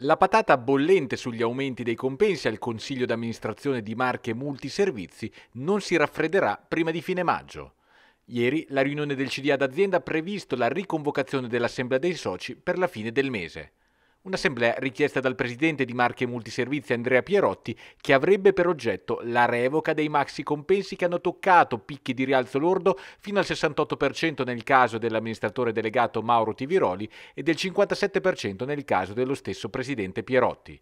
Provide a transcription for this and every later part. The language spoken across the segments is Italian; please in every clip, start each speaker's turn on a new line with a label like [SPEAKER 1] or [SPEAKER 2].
[SPEAKER 1] La patata bollente sugli aumenti dei compensi al Consiglio d'amministrazione di Marche Multiservizi non si raffredderà prima di fine maggio. Ieri la riunione del CDA d'azienda ha previsto la riconvocazione dell'Assemblea dei soci per la fine del mese. Un'assemblea richiesta dal presidente di Marche Multiservizi Andrea Pierotti che avrebbe per oggetto la revoca dei maxi compensi che hanno toccato picchi di rialzo lordo fino al 68% nel caso dell'amministratore delegato Mauro Tiviroli e del 57% nel caso dello stesso presidente Pierotti.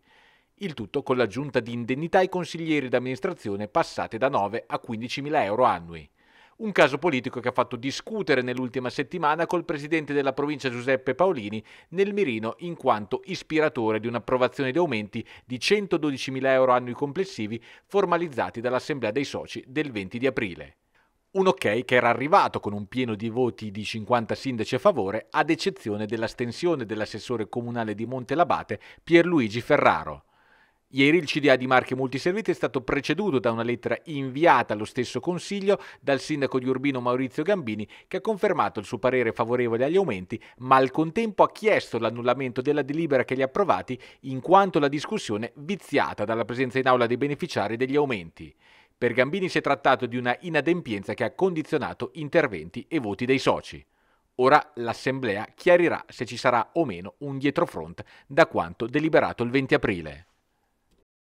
[SPEAKER 1] Il tutto con l'aggiunta di indennità ai consiglieri d'amministrazione passate da 9 a 15 mila euro annui. Un caso politico che ha fatto discutere nell'ultima settimana col presidente della provincia Giuseppe Paolini nel mirino in quanto ispiratore di un'approvazione di aumenti di 112.000 euro annui complessivi formalizzati dall'Assemblea dei Soci del 20 di aprile. Un ok che era arrivato con un pieno di voti di 50 sindaci a favore, ad eccezione dell'astensione dell'assessore comunale di Montelabate Pierluigi Ferraro. Ieri il CDA di Marche Multiservizi è stato preceduto da una lettera inviata allo stesso Consiglio dal sindaco di Urbino Maurizio Gambini che ha confermato il suo parere favorevole agli aumenti ma al contempo ha chiesto l'annullamento della delibera che li ha approvati in quanto la discussione viziata dalla presenza in aula dei beneficiari degli aumenti. Per Gambini si è trattato di una inadempienza che ha condizionato interventi e voti dei soci. Ora l'Assemblea chiarirà se ci sarà o meno un dietrofront da quanto deliberato il 20 aprile.